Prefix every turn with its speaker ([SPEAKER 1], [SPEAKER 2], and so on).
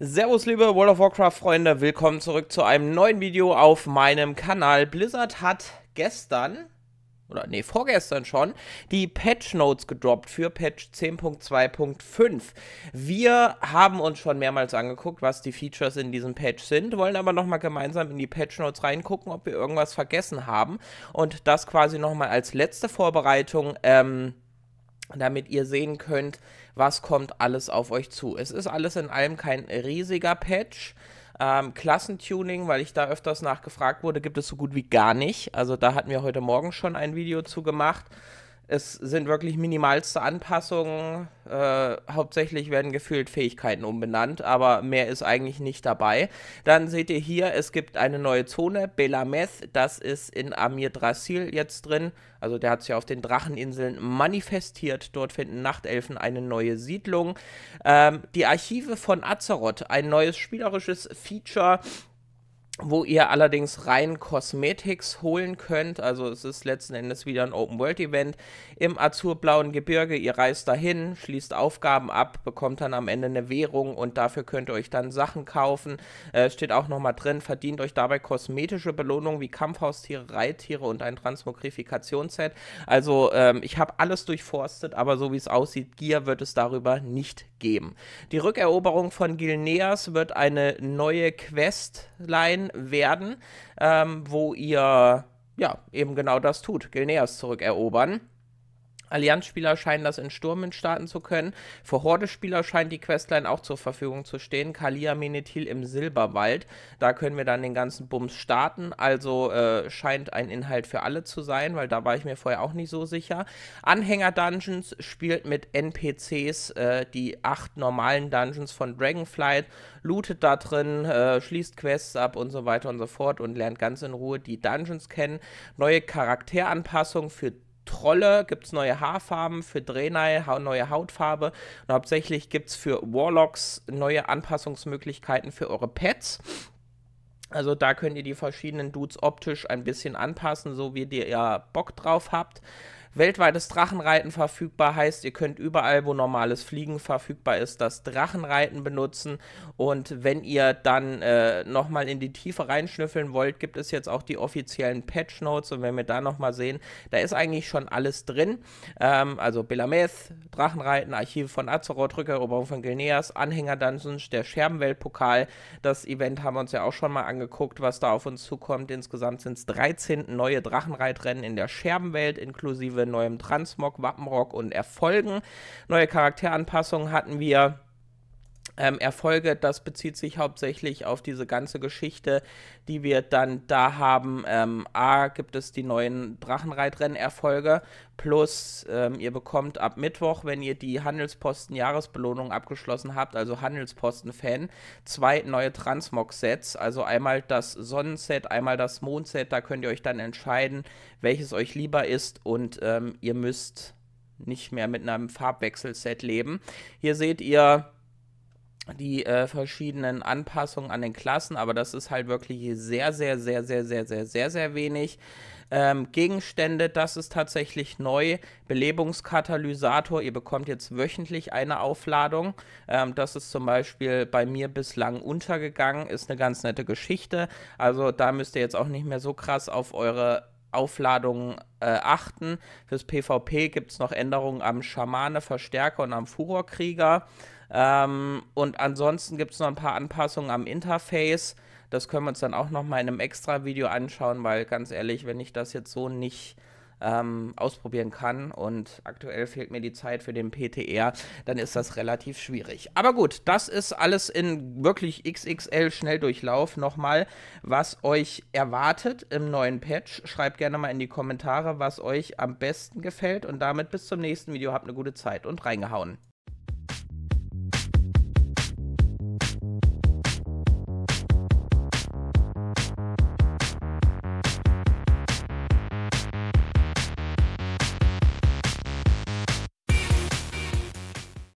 [SPEAKER 1] Servus liebe World of Warcraft Freunde, willkommen zurück zu einem neuen Video auf meinem Kanal. Blizzard hat gestern, oder nee, vorgestern schon, die Patch Notes gedroppt für Patch 10.2.5. Wir haben uns schon mehrmals angeguckt, was die Features in diesem Patch sind, wollen aber nochmal gemeinsam in die Patch Notes reingucken, ob wir irgendwas vergessen haben und das quasi nochmal als letzte Vorbereitung ähm, damit ihr sehen könnt, was kommt alles auf euch zu. Es ist alles in allem kein riesiger Patch. Ähm, Klassentuning, weil ich da öfters nachgefragt wurde, gibt es so gut wie gar nicht. Also da hatten wir heute Morgen schon ein Video zu gemacht. Es sind wirklich minimalste Anpassungen. Äh, hauptsächlich werden gefühlt Fähigkeiten umbenannt, aber mehr ist eigentlich nicht dabei. Dann seht ihr hier, es gibt eine neue Zone, Belameth. Das ist in Amir Drasil jetzt drin. Also der hat sich auf den Dracheninseln manifestiert. Dort finden Nachtelfen eine neue Siedlung. Ähm, die Archive von Azeroth, ein neues spielerisches Feature wo ihr allerdings rein Cosmetics holen könnt. Also es ist letzten Endes wieder ein Open-World-Event im azurblauen Gebirge. Ihr reist dahin, schließt Aufgaben ab, bekommt dann am Ende eine Währung und dafür könnt ihr euch dann Sachen kaufen. Äh, steht auch nochmal drin, verdient euch dabei kosmetische Belohnungen wie Kampfhaustiere, Reittiere und ein Transmogrifikationsset. Also ähm, ich habe alles durchforstet, aber so wie es aussieht, Gier wird es darüber nicht geben. Die Rückeroberung von Gilneas wird eine neue Questline sein werden, ähm, wo ihr ja eben genau das tut, Gilneas zurückerobern. Allianzspieler scheinen das in Stürmen starten zu können. Für Horde-Spieler scheint die Questline auch zur Verfügung zu stehen. Kalia Menethil im Silberwald. Da können wir dann den ganzen Bums starten. Also äh, scheint ein Inhalt für alle zu sein, weil da war ich mir vorher auch nicht so sicher. Anhänger Dungeons spielt mit NPCs äh, die acht normalen Dungeons von Dragonflight, lootet da drin, äh, schließt Quests ab und so weiter und so fort und lernt ganz in Ruhe die Dungeons kennen. Neue Charakteranpassung für Trolle gibt es neue Haarfarben, für Draenei neue Hautfarbe und hauptsächlich gibt es für Warlocks neue Anpassungsmöglichkeiten für eure Pets. Also da könnt ihr die verschiedenen Dudes optisch ein bisschen anpassen, so wie ihr ja Bock drauf habt. Weltweites Drachenreiten verfügbar heißt, ihr könnt überall, wo normales Fliegen verfügbar ist, das Drachenreiten benutzen. Und wenn ihr dann äh, nochmal in die Tiefe reinschnüffeln wollt, gibt es jetzt auch die offiziellen Patch Notes. Und wenn wir da nochmal sehen, da ist eigentlich schon alles drin. Ähm, also Belameth, Drachenreiten, Archive von Azeroth, Rückeroberung von Gilneas, Anhänger Dungeons, der Scherbenweltpokal. Das Event haben wir uns ja auch schon mal angeguckt, was da auf uns zukommt. Insgesamt sind es 13 neue Drachenreitrennen in der Scherbenwelt inklusive neuem Transmog, Wappenrock und Erfolgen. Neue Charakteranpassungen hatten wir ähm, Erfolge, das bezieht sich hauptsächlich auf diese ganze Geschichte, die wir dann da haben. Ähm, A gibt es die neuen Drachenreitrennen-Erfolge, plus ähm, ihr bekommt ab Mittwoch, wenn ihr die Handelsposten-Jahresbelohnung abgeschlossen habt, also Handelsposten-Fan, zwei neue Transmog-Sets, also einmal das Sonnenset, einmal das Mondset, da könnt ihr euch dann entscheiden, welches euch lieber ist und ähm, ihr müsst nicht mehr mit einem Farbwechselset leben. Hier seht ihr die äh, verschiedenen Anpassungen an den Klassen, aber das ist halt wirklich sehr, sehr, sehr, sehr, sehr, sehr, sehr, sehr wenig. Ähm, Gegenstände, das ist tatsächlich neu. Belebungskatalysator, ihr bekommt jetzt wöchentlich eine Aufladung. Ähm, das ist zum Beispiel bei mir bislang untergegangen, ist eine ganz nette Geschichte. Also da müsst ihr jetzt auch nicht mehr so krass auf eure Aufladungen äh, achten. Fürs PvP gibt es noch Änderungen am Schamane, Verstärker und am Furorkrieger. Ähm, und ansonsten gibt es noch ein paar Anpassungen am Interface. Das können wir uns dann auch nochmal in einem extra Video anschauen, weil ganz ehrlich, wenn ich das jetzt so nicht ähm, ausprobieren kann. Und aktuell fehlt mir die Zeit für den PTR, dann ist das relativ schwierig. Aber gut, das ist alles in wirklich XXL Schnelldurchlauf nochmal, was euch erwartet im neuen Patch. Schreibt gerne mal in die Kommentare, was euch am besten gefällt. Und damit bis zum nächsten Video. Habt eine gute Zeit und reingehauen.